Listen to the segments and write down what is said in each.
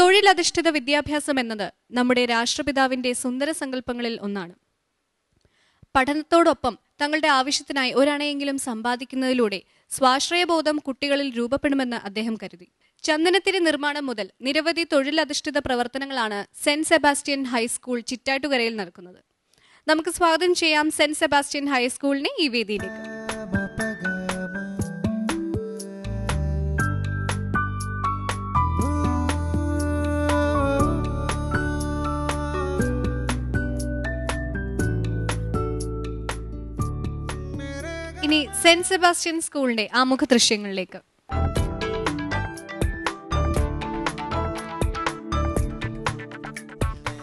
തൊഴിലധിഷ്ഠിത വിദ്യാഭ്യാസം എന്നത് നമ്മുടെ രാഷ്ട്രപിതാവിന്റെ സുന്ദര സങ്കല്പങ്ങളിൽ ഒന്നാണ് പഠനത്തോടൊപ്പം തങ്ങളുടെ ആവശ്യത്തിനായി ഒരണയെങ്കിലും സമ്പാദിക്കുന്നതിലൂടെ സ്വാശ്രയബോധം കുട്ടികളിൽ രൂപപ്പെടുമെന്ന് അദ്ദേഹം കരുതി ചന്ദനത്തിരി നിർമ്മാണം മുതൽ നിരവധി തൊഴിലധിഷ്ഠിത പ്രവർത്തനങ്ങളാണ് സെന്റ് സെബാസ്റ്റ്യൻ ഹൈസ്കൂൾ ചിറ്റാറ്റുകരയിൽ നടക്കുന്നത് നമുക്ക് സ്വാഗതം ചെയ്യാം സെന്റ് സെബാസ്റ്റ്യൻ ഹൈസ്കൂളിനെ ഈ വേദിയിലേക്ക് സെന്റ് സെബാസ്റ്റ്യൻ സ്കൂളിന്റെ ആമുഖ ദൃശ്യങ്ങളിലേക്ക്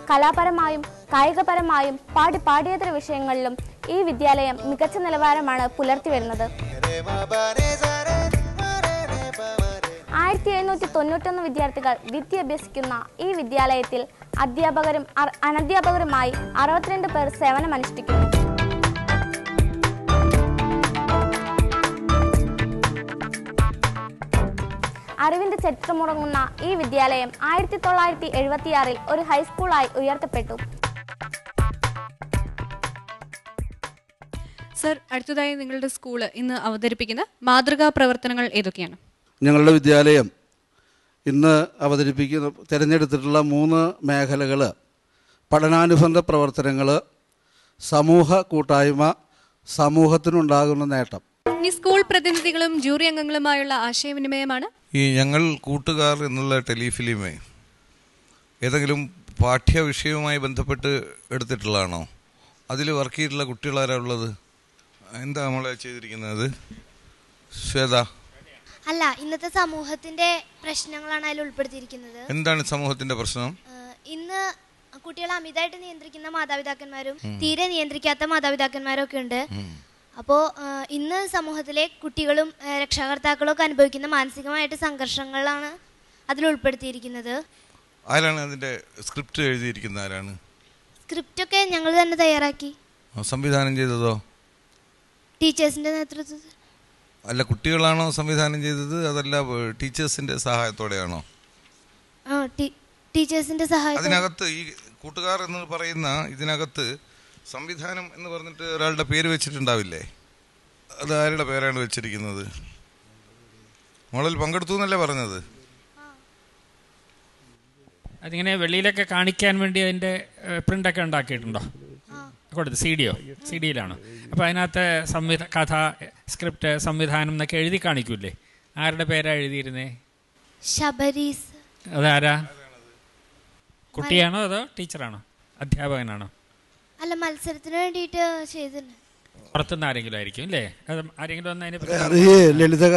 കലാപരമായും കായികപരമായും പാടി പാഠ്യേതര വിഷയങ്ങളിലും ഈ വിദ്യാലയം മികച്ച നിലവാരമാണ് പുലർത്തി വരുന്നത് ആയിരത്തി എഴുന്നൂറ്റി തൊണ്ണൂറ്റൊന്ന് വിദ്യാർത്ഥികൾ വിദ്യ അഭ്യസിക്കുന്ന ഈ വിദ്യാലയത്തിൽ അധ്യാപകരും അനധ്യാപകരുമായി അറുപത്തിരണ്ട് പേർ സേവനമനുഷ്ഠിക്കുന്നു അറിവിന്റെ ചരിത്രമുറങ്ങുന്ന ഈ വിദ്യാലയം ആയിരത്തി തൊള്ളായിരത്തി എഴുപത്തിയാറിൽ ഒരു ഹൈസ്കൂളായി ഉയർത്തപ്പെട്ടു സർ അടുത്തതായി നിങ്ങളുടെ സ്കൂൾ ഇന്ന് അവതരിപ്പിക്കുന്ന മാതൃകാ പ്രവർത്തനങ്ങൾ ഏതൊക്കെയാണ് ഞങ്ങളുടെ വിദ്യാലയം ഇന്ന് അവതരിപ്പിക്കുന്ന തിരഞ്ഞെടുത്തിട്ടുള്ള മൂന്ന് മേഖലകൾ പഠനാനുബന്ധ പ്രവർത്തനങ്ങൾ സമൂഹ കൂട്ടായ്മ സമൂഹത്തിനുണ്ടാകുന്ന നേട്ടം ഇനി സ്കൂൾ പ്രതിനിധികളും ജൂറി അംഗങ്ങളുമായുള്ള ആശയവിനിമയമാണ് ഈ ഞങ്ങൾ കൂട്ടുകാർ എന്നുള്ള ടെലിഫിലിം ഏതെങ്കിലും പാഠ്യ വിഷയവുമായി ബന്ധപ്പെട്ട് എടുത്തിട്ടുള്ളതാണോ അതിൽ വർക്ക് ചെയ്തിട്ടുള്ള ആരാ ഉള്ളത് എന്താ നമ്മൾ ചെയ്തിരിക്കുന്നത് ശ്വേത അല്ല ഇന്നത്തെ സമൂഹത്തിന്റെ പ്രശ്നങ്ങളാണ് അതിൽ ഉൾപ്പെടുത്തിയിരിക്കുന്നത് എന്താണ് സമൂഹത്തിന്റെ പ്രശ്നം ഇന്ന് കുട്ടികളെ അമിതമായിട്ട് നിയന്ത്രിക്കുന്ന മാതാപിതാക്കന്മാരും തീരെ നിയന്ത്രിക്കാത്ത മാതാപിതാക്കന്മാരും ഒക്കെ ഉണ്ട് അപ്പോൾ ഇന്ന് സമൂഹത്തിലെ കുട്ടികളും രക്ഷാകർത്താക്കളും ഒക്കെ അനുഭവിക്കുന്ന മാനസികമായിട്ട് സംഘർഷങ്ങളാണ് അതിൽ ഉൾപ്പെടുത്തിയിരിക്കുന്നത് ആരാണ് അതിൻ്റെ സ്ക്രിപ്റ്റ് എഴുതിയിരിക്കുന്നത് ആരാണ് സ്ക്രിപ്റ്റ് ഒക്കെ ഞങ്ങൾ തന്നെ തയ്യാറാക്കി സംവിധാനം ചെയ്തതോ ടീച്ചേഴ്സിൻ്റെ നേതൃത്വത്തിൽ അല്ല കുട്ടികളാണോ സംവിധാനം ചെയ്തത് അതല്ല ടീച്ചേഴ്സിൻ്റെ സഹായത്തോടെയാണോ ടീച്ചേഴ്സിൻ്റെ സഹായം അതിനകത്ത് ഈ കൂട്ടുകാർ എന്ന് പറയുന്ന ഇതിനകത്ത് സംവിധാനം എന്ന് പറഞ്ഞിട്ട് ഒരാളുടെ പേര് വെച്ചിട്ടുണ്ടാവില്ലേ അത് ആരുടെ പേരാണ് വെച്ചിരിക്കുന്നത് മോളിൽ പങ്കെടുത്തു എന്നല്ലേ പറഞ്ഞത് അതിങ്ങനെ വെളിയിലൊക്കെ കാണിക്കാൻ വേണ്ടി പ്രിന്റ് ഒക്കെ ഉണ്ടാക്കിയിട്ടുണ്ടോ കൊടുത്തു സി ഡിയോ സി ഡിയിലാണോ അപ്പോൾ അതിനകത്ത് സംവിധ കഥ സ്ക്രിപ്റ്റ് സംവിധാനം എന്നൊക്കെ എഴുതി കാണിക്കൂലേ ആരുടെ പേരാ എഴുതിയിരുന്നേ ശബരീസ് അതാരാ കുട്ടിയാണോ അതോ ടീച്ചറാണോ അധ്യാപകനാണോ അല്ല മത്സരത്തിന് വേണ്ടിയിട്ട് ചെയ്തിട്ടുണ്ട് ആരെങ്കിലും ആയിരിക്കും ആരെങ്കിലും ലളിത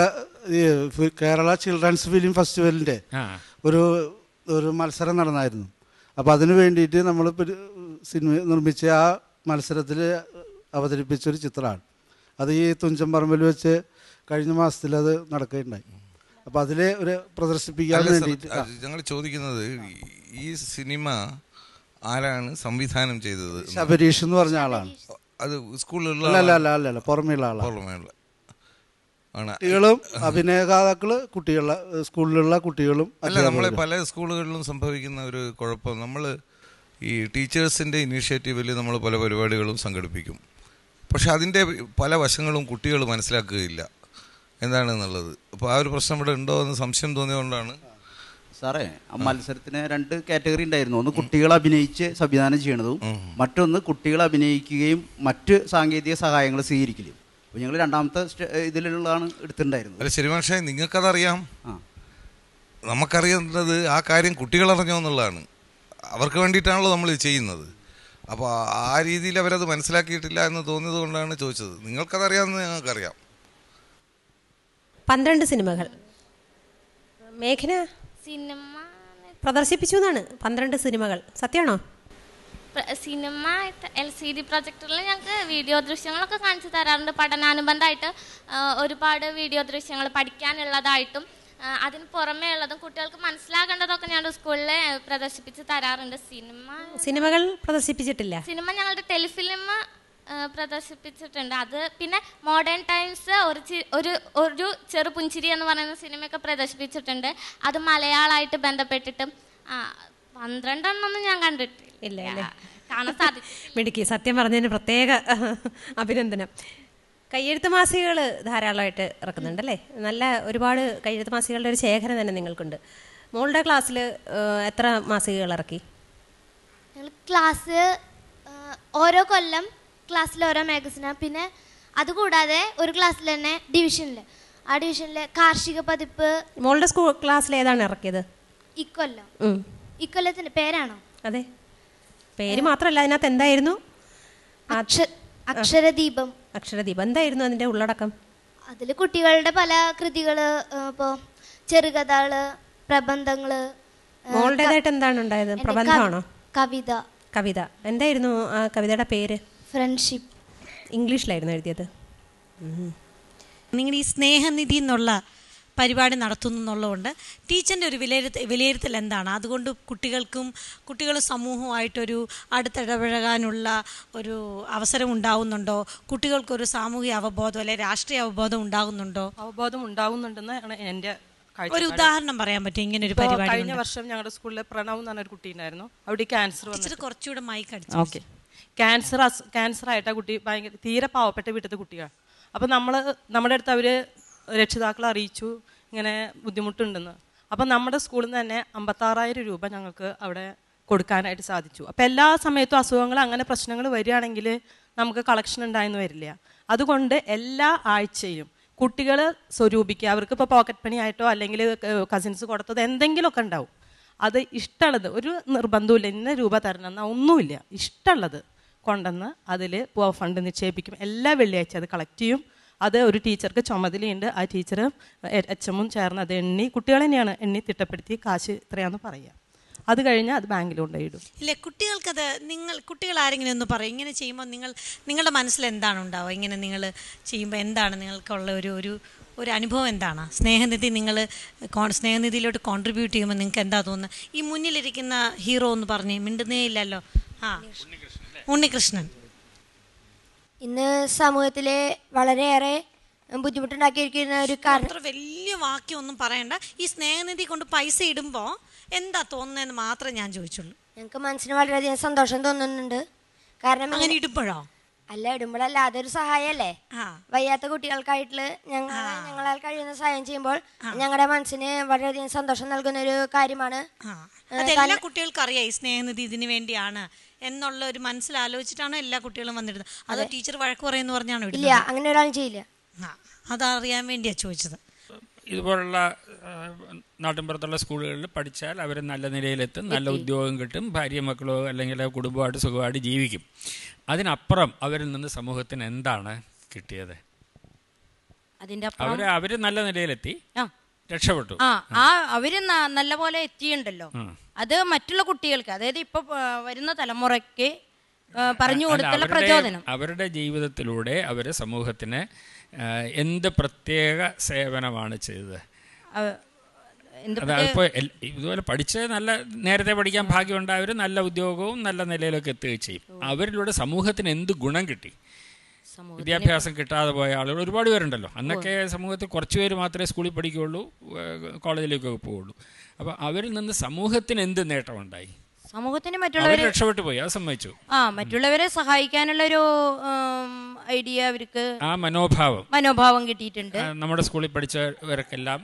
കേരള ചിൽഡ്രൻസ് ഫിലിം ഫെസ്റ്റിവലിന്റെ ഒരു ഒരു മത്സരം നടന്നായിരുന്നു അപ്പോൾ അതിനു വേണ്ടിയിട്ട് നമ്മൾ സിനിമ നിർമ്മിച്ച ആ മത്സരത്തിൽ അവതരിപ്പിച്ച ഒരു ചിത്രമാണ് അത് ഈ തുഞ്ചൻ പറമ്പിൽ വെച്ച് കഴിഞ്ഞ മാസത്തിൽ അത് നടക്കുകയുണ്ടായി അപ്പോൾ അതിലെ ഒരു പ്രദർശിപ്പിക്കാൻ വേണ്ടിയിട്ട് ഞങ്ങൾ ചോദിക്കുന്നത് ഈ സിനിമ ആരാണ് സംവിധാനം ചെയ്തത് ശബരീഷ് എന്ന് പറഞ്ഞ ആളാണ് അത് സ്കൂളിലുള്ള അല്ല അല്ല അല്ല പുറമെയുള്ള കുട്ടികളും അഭിനയകാതാക്കള് കുട്ടികളെ സ്കൂളിലുള്ള കുട്ടികളും അല്ല നമ്മളെ പല സ്കൂളുകളിലും സംഭവിക്കുന്ന ഒരു കുഴപ്പം നമ്മൾ ഈ ടീച്ചേഴ്സിൻ്റെ ഇനീഷ്യേറ്റീവിൽ നമ്മൾ പല പരിപാടികളും സംഘടിപ്പിക്കും പക്ഷെ അതിൻ്റെ പല വശങ്ങളും കുട്ടികൾ മനസ്സിലാക്കുകയില്ല എന്താണെന്നുള്ളത് അപ്പോൾ ആ ഒരു പ്രശ്നം ഇവിടെ ഉണ്ടോ എന്ന് സംശയം തോന്നിയതുകൊണ്ടാണ് സാറേ മത്സരത്തിന് രണ്ട് കാറ്റഗറി ഉണ്ടായിരുന്നു ഒന്ന് കുട്ടികൾ അഭിനയിച്ച് സംവിധാനം ചെയ്യണതും മറ്റൊന്ന് കുട്ടികൾ അഭിനയിക്കുകയും മറ്റ് സാങ്കേതിക സഹായങ്ങൾ സ്വീകരിക്കലും അപ്പോൾ ഞങ്ങൾ രണ്ടാമത്തെ ഇതിലുള്ളതാണ് എടുത്തിട്ടുണ്ടായിരുന്നത് ശരി പക്ഷേ നിങ്ങൾക്കതറിയാം നമുക്കറിയുന്നത് ആ കാര്യം കുട്ടികൾ എന്നുള്ളതാണ് അവർക്ക് വേണ്ടിയിട്ടാണല്ലോ നമ്മൾ ചെയ്യുന്നത് അപ്പോൾ ആ രീതിയിൽ അവരത് മനസ്സിലാക്കിയിട്ടില്ല എന്ന് തോന്നിയത് കൊണ്ടാണ് ചോദിച്ചത് നിങ്ങൾക്കതറിയാമെന്ന് ഞങ്ങൾക്കറിയാം പന്ത്രണ്ട് സിനിമകൾ മേഘന സിനിമ പ്രദർശിപ്പിച്ചു എന്നാണ് പന്ത്രണ്ട് സിനിമകൾ സത്യമാണോ സിനിമ എൽ സി ഡി പ്രൊജക്ടറിൽ ഞങ്ങൾക്ക് വീഡിയോ ദൃശ്യങ്ങളൊക്കെ കാണിച്ചു തരാറുണ്ട് പഠനാനുബന്ധമായിട്ട് ഒരുപാട് വീഡിയോ ദൃശ്യങ്ങൾ പഠിക്കാനുള്ളതായിട്ടും അതിന് പുറമേ ഉള്ളതും കുട്ടികൾക്ക് മനസ്സിലാകേണ്ടതൊക്കെ ഞങ്ങൾ സ്കൂളിൽ പ്രദർശിപ്പിച്ച് തരാറുണ്ട് സിനിമ സിനിമകൾ പ്രദർശിപ്പിച്ചിട്ടില്ല സിനിമ ഞങ്ങളുടെ ടെലിഫിലിം പ്രദർശിപ്പിച്ചിട്ടുണ്ട് അത് പിന്നെ മോഡേൺ ടൈംസ് ഒരു ഒരു ഒരു ചെറുപുഞ്ചിരി എന്ന് പറയുന്ന സിനിമയൊക്കെ പ്രദർശിപ്പിച്ചിട്ടുണ്ട് അത് മലയാളമായിട്ട് ബന്ധപ്പെട്ടിട്ട് ആ പന്ത്രണ്ടെണ്ണൊന്നും ഞാൻ കണ്ടിട്ടില്ല കാണാൻ സാധിക്കും മിടുക്കി സത്യം പറഞ്ഞതിന് പ്രത്യേക അഭിനന്ദനം കയ്യെഴുത്ത് മാസികകൾ ധാരാളമായിട്ട് അല്ലേ നല്ല ഒരുപാട് കയ്യെഴുത്ത് മാസികകളുടെ ഒരു ശേഖരം തന്നെ നിങ്ങൾക്കുണ്ട് മോളുടെ ക്ലാസ്സിൽ എത്ര മാസികകൾ ഇറക്കി ക്ലാസ് ഓരോ കൊല്ലം ക്ലാസ്സിൽ ഓരോ മാഗസിനാണ് പിന്നെ അതുകൂടാതെ ഒരു ക്ലാസ്സിൽ തന്നെ ഡിവിഷനിൽ ആ ഡിവിഷനിലെ കാർഷിക പതിപ്പ് മോളുടെ സ്കൂൾ ക്ലാസ്സിൽ ഏതാണ് ഇറക്കിയത് ഇക്കൊല്ലം ഇക്കൊല്ലത്തിന്റെ പേരാണോ അതെ പേര് മാത്രമല്ല അതിനകത്ത് എന്തായിരുന്നു അക്ഷരദീപം അക്ഷരദീപം എന്തായിരുന്നു അതിന്റെ ഉള്ളടക്കം അതിൽ കുട്ടികളുടെ പല കൃതികൾ ഇപ്പോൾ ചെറുകഥകള് പ്രബന്ധങ്ങള് മോളുടേതായിട്ട് എന്താണ് ഉണ്ടായത് പ്രബന്ധമാണോ കവിത കവിത എന്തായിരുന്നു ആ കവിതയുടെ പേര് ഫ്രണ്ട്ഷിപ്പ് ഇംഗ്ലീഷിലായിരുന്നു എഴുതിയത് നിങ്ങൾ ഈ സ്നേഹനിധി എന്നുള്ള പരിപാടി നടത്തുന്നു എന്നുള്ളതുകൊണ്ട് ടീച്ചറിൻ്റെ ഒരു വിലയിരുത്തൽ വിലയിരുത്തൽ എന്താണ് അതുകൊണ്ട് കുട്ടികൾക്കും കുട്ടികൾ സമൂഹമായിട്ടൊരു അടുത്തിടപഴകാനുള്ള ഒരു അവസരം ഉണ്ടാവുന്നുണ്ടോ കുട്ടികൾക്കൊരു സാമൂഹിക അവബോധം അല്ലെ രാഷ്ട്രീയ അവബോധം ഉണ്ടാകുന്നുണ്ടോ അവബോധം ഉണ്ടാകുന്നുണ്ടെന്ന് എൻ്റെ ഒരു ഉദാഹരണം പറയാൻ പറ്റും ഇങ്ങനെ ഒരു പരിപാടി കഴിഞ്ഞ വർഷം ഞങ്ങളുടെ സ്കൂളിലെ പ്രണവ് എന്ന് പറഞ്ഞൊരു കുട്ടി ഉണ്ടായിരുന്നു അവിടെ ക്യാൻസർ കുറച്ചുകൂടെ മൈക്ക് അടിച്ചു ഓക്കെ ക്യാൻസർ അസ് ക്യാൻസറായിട്ട് ആ കുട്ടി ഭയങ്കര തീരെ പാവപ്പെട്ട വീട്ടിലത്തെ കുട്ടിയാണ് അപ്പം നമ്മൾ നമ്മുടെ അടുത്ത് അവർ രക്ഷിതാക്കളെ അറിയിച്ചു ഇങ്ങനെ ബുദ്ധിമുട്ടുണ്ടെന്ന് അപ്പം നമ്മുടെ സ്കൂളിൽ നിന്ന് തന്നെ അമ്പത്താറായിരം രൂപ ഞങ്ങൾക്ക് അവിടെ കൊടുക്കാനായിട്ട് സാധിച്ചു അപ്പം എല്ലാ സമയത്തും അസുഖങ്ങൾ അങ്ങനെ പ്രശ്നങ്ങൾ വരികയാണെങ്കിൽ നമുക്ക് കളക്ഷൻ ഉണ്ടായെന്ന് വരില്ല അതുകൊണ്ട് എല്ലാ ആഴ്ചയും കുട്ടികൾ സ്വരൂപിക്കുക അവർക്ക് ഇപ്പോൾ പോക്കറ്റ് പണിയായിട്ടോ അല്ലെങ്കിൽ കസിൻസ് കൊടുത്തത് എന്തെങ്കിലുമൊക്കെ ഉണ്ടാവും അത് ഇഷ്ടമുള്ളത് ഒരു നിർബന്ധമില്ല ഇന്ന രൂപ തരണം എന്നാൽ ഒന്നുമില്ല ഇഷ്ടമുള്ളത് കൊണ്ടുവന്ന് അതിൽ ഫണ്ട് നിക്ഷേപിക്കും എല്ലാ വെള്ളിയാഴ്ച അത് കളക്ട് ചെയ്യും അത് ഒരു ടീച്ചർക്ക് ചുമതലയുണ്ട് ആ ടീച്ചർ എച്ച് എമ്മും ചേർന്ന് അത് എണ്ണി കുട്ടികളെ തന്നെയാണ് എണ്ണി തിട്ടപ്പെടുത്തി കാശ് ഇത്രയാന്ന് പറയുക അത് കഴിഞ്ഞാൽ അത് ബാങ്കിൽ കൊണ്ടുപോയിടും ഇല്ലേ കുട്ടികൾക്കത് നിങ്ങൾ കുട്ടികൾ ആരെങ്കിലും ഒന്ന് പറയും ഇങ്ങനെ ചെയ്യുമ്പോൾ നിങ്ങൾ നിങ്ങളുടെ മനസ്സിൽ എന്താണ് ഉണ്ടാവുക ഇങ്ങനെ നിങ്ങൾ ചെയ്യുമ്പോൾ എന്താണ് നിങ്ങൾക്കുള്ള ഒരു ഒരു ഒരു അനുഭവം എന്താണ് സ്നേഹനിധി നിങ്ങൾ സ്നേഹനിധിയിലോട്ട് കോൺട്രിബ്യൂട്ട് ചെയ്യുമ്പോൾ നിങ്ങൾക്ക് എന്താ തോന്നുന്നത് ഈ മുന്നിലിരിക്കുന്ന ഹീറോ എന്ന് പറഞ്ഞ് മിണ്ടുന്നേ ഇല്ലല്ലോ ആ ഉണ്ണികൃഷ്ണൻ ഇന്ന് സമൂഹത്തിലെ വളരെയേറെ ബുദ്ധിമുട്ടുണ്ടാക്കിയിരിക്കുന്ന ഒരു കാരണം വലിയ വാക്യം ഒന്നും പറയണ്ട ഈ സ്നേഹനിധി കൊണ്ട് പൈസ ഇടുമ്പോൾ എന്താ തോന്നുന്നതെന്ന് മാത്രമേ ഞാൻ ചോദിച്ചുള്ളൂ ഞങ്ങൾക്ക് മനസ്സിന് വളരെയധികം സന്തോഷം തോന്നുന്നുണ്ട് കാരണം അങ്ങനെ ഇടുമ്പോഴോ അല്ല ഇടുമ്പോഴല്ലാതെ അതൊരു സഹായല്ലേ വയ്യാത്ത കുട്ടികൾക്കായിട്ടുള്ള ഞങ്ങൾ ഞങ്ങളാൽ കഴിയുന്ന സഹായം ചെയ്യുമ്പോൾ ഞങ്ങളുടെ മനസ്സിന് വളരെയധികം സന്തോഷം നൽകുന്ന ഒരു കാര്യമാണ് എല്ലാ കുട്ടികൾക്കും അറിയാം ഈ സ്നേഹനിധി ഇതിനു വേണ്ടിയാണ് എന്നുള്ള ഒരു മനസ്സിൽ ആലോചിച്ചിട്ടാണ് എല്ലാ കുട്ടികളും വന്നിരുന്നത് അതോ ടീച്ചർ വഴക്ക് പറയുന്നു പറഞ്ഞാണോ ഇല്ല അങ്ങനെ ഒരാളും ചെയ്യില്ല അതറിയാൻ വേണ്ടിയാ ചോദിച്ചത് ഇതുപോലുള്ള നാട്ടിൻപുറത്തുള്ള സ്കൂളുകളിൽ പഠിച്ചാൽ അവർ നല്ല നിലയിലെത്തും നല്ല ഉദ്യോഗം കിട്ടും ഭാര്യ മക്കളോ അല്ലെങ്കിൽ കുടുംബമായിട്ട് സുഖമായിട്ട് ജീവിക്കും അതിനപ്പുറം അവരിൽ നിന്ന് സമൂഹത്തിന് എന്താണ് കിട്ടിയത് അവര് അവര് നല്ല നിലയിലെത്തി രക്ഷപ്പെട്ടു ആ ആ അവര് നല്ല പോലെ എത്തിയുണ്ടല്ലോ അത് മറ്റുള്ള കുട്ടികൾക്ക് അതായത് ഇപ്പൊ വരുന്ന തലമുറയ്ക്ക് പറഞ്ഞു കൊടുത്തുള്ള പ്രചോദനം അവരുടെ ജീവിതത്തിലൂടെ അവര് സമൂഹത്തിന് എന്ത് പ്രത്യേക സേവനമാണ് ചെയ്തത് ഇപ്പോൾ ഇതുപോലെ പഠിച്ച് നല്ല നേരത്തെ പഠിക്കാൻ ഭാഗ്യമുണ്ടായവർ നല്ല ഉദ്യോഗവും നല്ല നിലയിലൊക്കെ എത്തുകയും ചെയ്യും അവരിലൂടെ സമൂഹത്തിന് എന്ത് ഗുണം കിട്ടി വിദ്യാഭ്യാസം കിട്ടാതെ പോയ ആളുകൾ ഒരുപാട് പേരുണ്ടല്ലോ അന്നൊക്കെ സമൂഹത്തിൽ കുറച്ച് പേര് മാത്രമേ സ്കൂളിൽ പഠിക്കുകയുള്ളൂ കോളേജിലേക്കൊക്കെ പോവുള്ളൂ അപ്പോൾ അവരിൽ നിന്ന് സമൂഹത്തിന് എന്ത് നേട്ടമുണ്ടായി സമൂഹത്തിന് മറ്റുള്ളവരെ രക്ഷപ്പെട്ടു പോയി ആ സമ്മതിച്ചു ആ മറ്റുള്ളവരെ സഹായിക്കാനുള്ള ഒരു ഐഡിയ അവർക്ക് ആ മനോഭാവം മനോഭാവം കിട്ടിയിട്ടുണ്ട് നമ്മുടെ സ്കൂളിൽ പഠിച്ചവർക്കെല്ലാം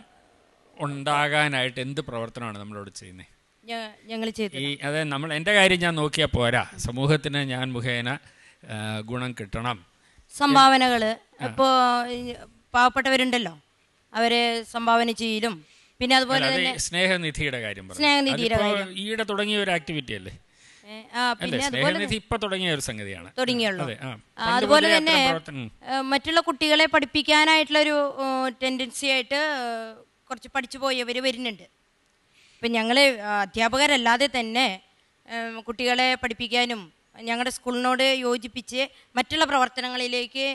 ഉണ്ടാകാനായിട്ട് എന്ത് പ്രവർത്തനമാണ് നമ്മളോട് ചെയ്യുന്നത് ഞങ്ങൾ ചെയ്തു ഈ അതെ നമ്മൾ എൻ്റെ കാര്യം ഞാൻ നോക്കിയാൽ പോരാ സമൂഹത്തിന് ഞാൻ മുഖേന ഗുണം കിട്ടണം സംഭാവനകൾ ഇപ്പോൾ പാവപ്പെട്ടവരുണ്ടല്ലോ അവരെ സംഭാവന ചെയ്യലും പിന്നെ അതുപോലെ തന്നെ സ്നേഹനിധിയുടെ കാര്യം സ്നേഹനിധിയുടെ കാര്യം ഈയിടെ തുടങ്ങിയ ഒരു ആക്ടിവിറ്റി അല്ലേ അതുപോലെ തന്നെ മറ്റുള്ള കുട്ടികളെ പഠിപ്പിക്കാനായിട്ടുള്ള ഒരു ടെൻഡൻസി ആയിട്ട് കുറച്ച് പഠിച്ചു പോയവർ വരുന്നുണ്ട് ഇപ്പം ഞങ്ങൾ അധ്യാപകരല്ലാതെ തന്നെ കുട്ടികളെ പഠിപ്പിക്കാനും ഞങ്ങളുടെ സ്കൂളിനോട് യോജിപ്പിച്ച് മറ്റുള്ള പ്രവർത്തനങ്ങളിലേക്ക്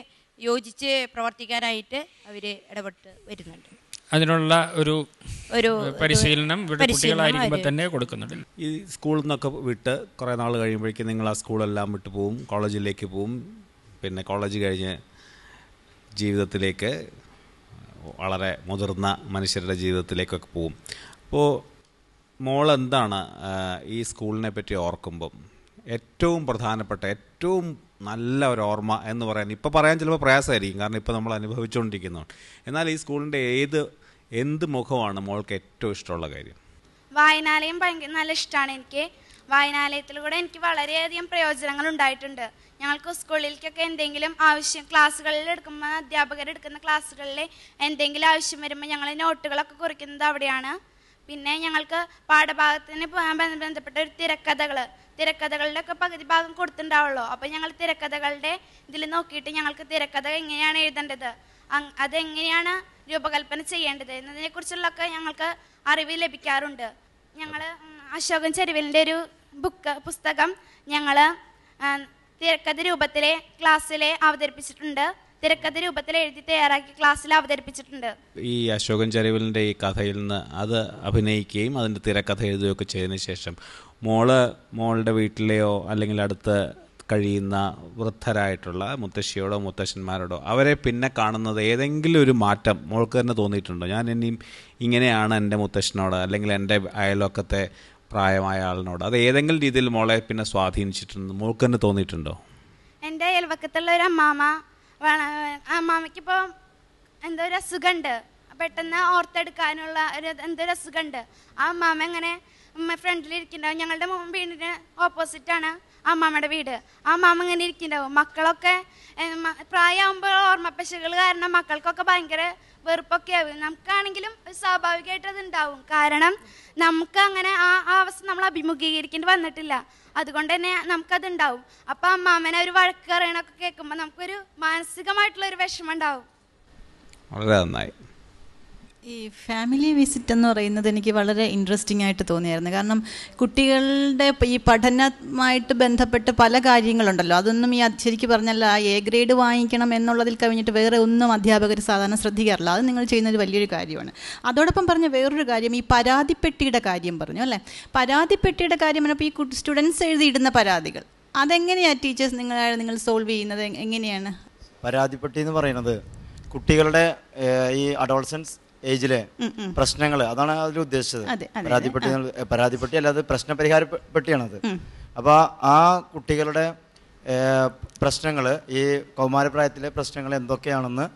യോജിച്ച് പ്രവർത്തിക്കാനായിട്ട് അവർ ഇടപെട്ട് വരുന്നുണ്ട് അതിനുള്ള ഒരു ഒരു പരിശീലനം ഇവിടെ കുട്ടികളായിരിക്കുമ്പോൾ തന്നെ കൊടുക്കുന്നുണ്ട് ഈ സ്കൂളിൽ നിന്നൊക്കെ വിട്ട് കുറേ നാൾ കഴിയുമ്പോഴേക്കും നിങ്ങൾ ആ സ്കൂളെല്ലാം വിട്ട് പോവും കോളേജിലേക്ക് പോവും പിന്നെ കോളേജ് കഴിഞ്ഞ് ജീവിതത്തിലേക്ക് വളരെ മുതിർന്ന മനുഷ്യരുടെ ജീവിതത്തിലേക്കൊക്കെ പോവും അപ്പോൾ മോൾ എന്താണ് ഈ സ്കൂളിനെ പറ്റി ഓർക്കുമ്പം ഏറ്റവും പ്രധാനപ്പെട്ട ഏറ്റവും നല്ല ഒരു ഓർമ്മ എന്ന് പറയാൻ ഇപ്പോൾ പറയാൻ ചിലപ്പോൾ പ്രയാസമായിരിക്കും കാരണം ഇപ്പോൾ നമ്മൾ അനുഭവിച്ചുകൊണ്ടിരിക്കുന്നതാണ് എന്നാൽ ഈ സ്കൂളിൻ്റെ ഏത് എന്ത് മുഖമാണ് മോൾക്ക് ഏറ്റവും ഇഷ്ടമുള്ള കാര്യം വായനാലയം ഭയങ്കര നല്ല ഇഷ്ടമാണ് എനിക്ക് വായനാലയത്തിലൂടെ എനിക്ക് വളരെയധികം പ്രയോജനങ്ങൾ ഉണ്ടായിട്ടുണ്ട് ഞങ്ങൾക്ക് സ്കൂളിലേക്കൊക്കെ എന്തെങ്കിലും ആവശ്യം ക്ലാസ്സുകളിൽ എടുക്കുമ്പോൾ അധ്യാപകർ എടുക്കുന്ന ക്ലാസ്സുകളിൽ എന്തെങ്കിലും ആവശ്യം വരുമ്പോൾ ഞങ്ങൾ നോട്ടുകളൊക്കെ കുറിക്കുന്നത് അവിടെയാണ് പിന്നെ ഞങ്ങൾക്ക് പാഠഭാഗത്തിന് ബന്ധപ്പെട്ട ഒരു തിരക്കഥകൾ തിരക്കഥകളുടെ ഒക്കെ പകുതി ഭാഗം കൊടുത്തിട്ടുണ്ടാവുള്ളൂ അപ്പോൾ ഞങ്ങൾ തിരക്കഥകളുടെ ഇതിൽ നോക്കിയിട്ട് ഞങ്ങൾക്ക് തിരക്കഥ എങ്ങനെയാണ് എഴുതേണ്ടത് അതെങ്ങനെയാണ് രൂപകൽപ്പന ചെയ്യേണ്ടത് എന്നതിനെക്കുറിച്ചുള്ളൊക്കെ ഞങ്ങൾക്ക് അറിവ് ലഭിക്കാറുണ്ട് ഞങ്ങൾ അശോകൻ ചെരുവലിന്റെ ഒരു ബുക്ക് പുസ്തകം ഞങ്ങൾ തിരക്കഥ രൂപത്തിലെ ക്ലാസ്സിലെ അവതരിപ്പിച്ചിട്ടുണ്ട് തിരക്കഥ രൂപത്തിൽ എഴുതി തയ്യാറാക്കി ക്ലാസ്സിൽ അവതരിപ്പിച്ചിട്ടുണ്ട് ഈ അശോകൻ ചരിവലിന്റെ ഈ കഥയിൽ നിന്ന് അത് അഭിനയിക്കുകയും അതിന്റെ തിരക്കഥ എഴുതുകയൊക്കെ ചെയ്തതിനു ശേഷം മോള് മോളുടെ വീട്ടിലെയോ അല്ലെങ്കിൽ അടുത്ത് കഴിയുന്ന വൃദ്ധരായിട്ടുള്ള മുത്തശ്ശിയോടോ മുത്തശ്ശന്മാരോടോ അവരെ പിന്നെ കാണുന്നത് ഏതെങ്കിലും ഒരു മാറ്റം മോൾക്ക് തന്നെ തോന്നിയിട്ടുണ്ടോ ഞാൻ ഇനിയും ഇങ്ങനെയാണ് എൻ്റെ മുത്തശ്ശനോട് അല്ലെങ്കിൽ എൻ്റെ അയൽവക്കത്തെ പ്രായമായ ആളിനോട് അത് ഏതെങ്കിലും രീതിയിൽ മോളെ പിന്നെ സ്വാധീനിച്ചിട്ടുണ്ട് മോൾക്ക് തന്നെ തോന്നിയിട്ടുണ്ടോ എൻ്റെ അയൽവക്കത്തുള്ള ഒരു അമ്മാമ അമ്മാമയ്ക്കിപ്പോൾ എന്തോ ഒരു അസുഖമുണ്ട് പെട്ടെന്ന് ഓർത്തെടുക്കാനുള്ള ഒരു എന്തോ ഒരു അസുഖമുണ്ട് ആ അമ്മാമ എങ്ങനെ ഉമ്മ ഫ്രണ്ടിൽ ഇരിക്കുന്നുണ്ടാവും ഞങ്ങളുടെ വീടിന് ഓപ്പോസിറ്റാണ് അമ്മാമ്മയുടെ വീട് അമ്മാമ്മ ഇങ്ങനെ ഇരിക്കുന്നുണ്ടാവും മക്കളൊക്കെ പ്രായമാകുമ്പോൾ ഓർമ്മപ്പശകൾ കാരണം മക്കൾക്കൊക്കെ ഭയങ്കര വെറുപ്പൊക്കെ ആവും നമുക്കാണെങ്കിലും സ്വാഭാവികമായിട്ട് അത് ഉണ്ടാവും കാരണം നമുക്ക് അങ്ങനെ ആ ആ അവസ്ഥ നമ്മൾ അഭിമുഖീകരിക്കേണ്ടി വന്നിട്ടില്ല അതുകൊണ്ട് തന്നെ നമുക്കത് ഉണ്ടാവും അപ്പം അമ്മാമ്മനെ ഒരു വഴക്ക് അറിയണമൊക്കെ കേൾക്കുമ്പോൾ നമുക്കൊരു മാനസികമായിട്ടുള്ള ഒരു വിഷമം ഉണ്ടാവും വളരെ നന്നായി ഈ ഫാമിലി വിസിറ്റ് എന്ന് പറയുന്നത് എനിക്ക് വളരെ ഇൻട്രസ്റ്റിംഗ് ആയിട്ട് തോന്നിയായിരുന്നു കാരണം കുട്ടികളുടെ ഈ പഠനമായിട്ട് ബന്ധപ്പെട്ട് പല കാര്യങ്ങളുണ്ടല്ലോ അതൊന്നും ഈ ശരിക്കും പറഞ്ഞല്ല എ ഗ്രേഡ് വാങ്ങിക്കണം എന്നുള്ളതിൽ കഴിഞ്ഞിട്ട് വേറെ ഒന്നും അധ്യാപകർ സാധാരണ ശ്രദ്ധിക്കാറില്ല അത് നിങ്ങൾ ചെയ്യുന്നൊരു വലിയൊരു കാര്യമാണ് അതോടൊപ്പം പറഞ്ഞ വേറൊരു കാര്യം ഈ പരാതിപ്പെട്ടിയുടെ കാര്യം പറഞ്ഞു അല്ലേ പരാതിപ്പെട്ടിയുടെ കാര്യം പറഞ്ഞപ്പോൾ ഈ സ്റ്റുഡൻസ് എഴുതിയിടുന്ന പരാതികൾ അതെങ്ങനെയാണ് ടീച്ചേഴ്സ് നിങ്ങളെ നിങ്ങൾ സോൾവ് ചെയ്യുന്നത് എങ്ങനെയാണ് പരാതിപ്പെട്ടി എന്ന് പറയുന്നത് കുട്ടികളുടെ ഈ അഡോൾസൻസ് ഏജിലെ പ്രശ്നങ്ങൾ അതാണ് അതിൽ ഉദ്ദേശിച്ചത് പരാതിപ്പെട്ടി പരാതിപ്പെട്ടി അല്ലാതെ പ്രശ്ന പരിഹാര പെട്ടിയാണത് അപ്പോൾ ആ കുട്ടികളുടെ പ്രശ്നങ്ങൾ ഈ കൗമാരപ്രായത്തിലെ പ്രശ്നങ്ങൾ എന്തൊക്കെയാണെന്ന്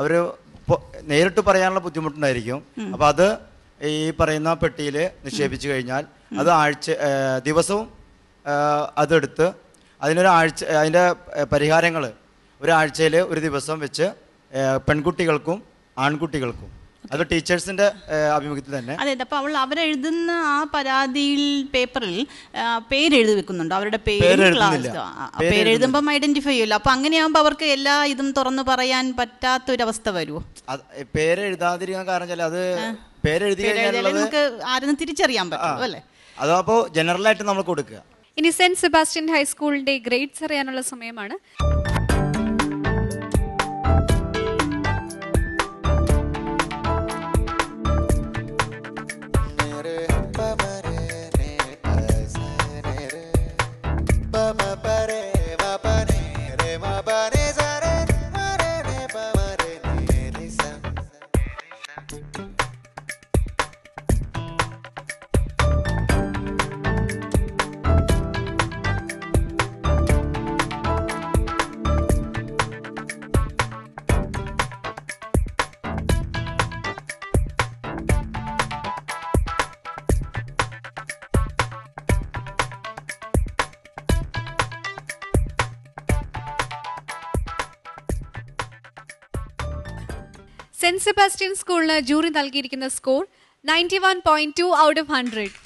അവർ നേരിട്ട് പറയാനുള്ള ബുദ്ധിമുട്ടുണ്ടായിരിക്കും അപ്പോൾ അത് ഈ പറയുന്ന പെട്ടിയിൽ നിക്ഷേപിച്ചു കഴിഞ്ഞാൽ അത് ആഴ്ച ദിവസവും അതെടുത്ത് അതിനൊരാഴ്ച അതിൻ്റെ പരിഹാരങ്ങൾ ഒരാഴ്ചയിൽ ഒരു ദിവസം വെച്ച് പെൺകുട്ടികൾക്കും ആൺകുട്ടികൾക്കും അത് ടീച്ചേഴ്സിന്റെ അഭിമുഖത്തിൽ തന്നെ അതെ അപ്പൊ അവൾ അവരെഴുതുന്ന ആ പരാതിയിൽ പേപ്പറിൽ പേരെഴുതി വെക്കുന്നുണ്ട് അവരുടെ പേര് ക്ലാസ് പേരെഴുതുമ്പം ഐഡന്റിഫൈ ചെയ്യില്ല അപ്പൊ അങ്ങനെയാകുമ്പോ അവർക്ക് എല്ലാ ഇതും തുറന്നു പറയാൻ പറ്റാത്ത ഒരു അവസ്ഥ വരുമോ പേരെഴുതാതിരിക്കാൻ കാരണം വെച്ചാൽ അത് പേരെഴുതി നമുക്ക് ആരെന്ന് തിരിച്ചറിയാൻ പറ്റും അല്ലേ അതപ്പോ ജനറൽ ആയിട്ട് നമ്മൾ കൊടുക്കുക ഇനി സെന്റ് സെബാസ്റ്റ്യൻ ഹൈസ്കൂളിന്റെ ഗ്രേഡ്സ് അറിയാനുള്ള സമയമാണ് സെന്റ് സെബാസ്റ്റ്യൻ സ്കൂളിന് ജൂറി നൽകിയിരിക്കുന്ന score ninety one point two out of hundred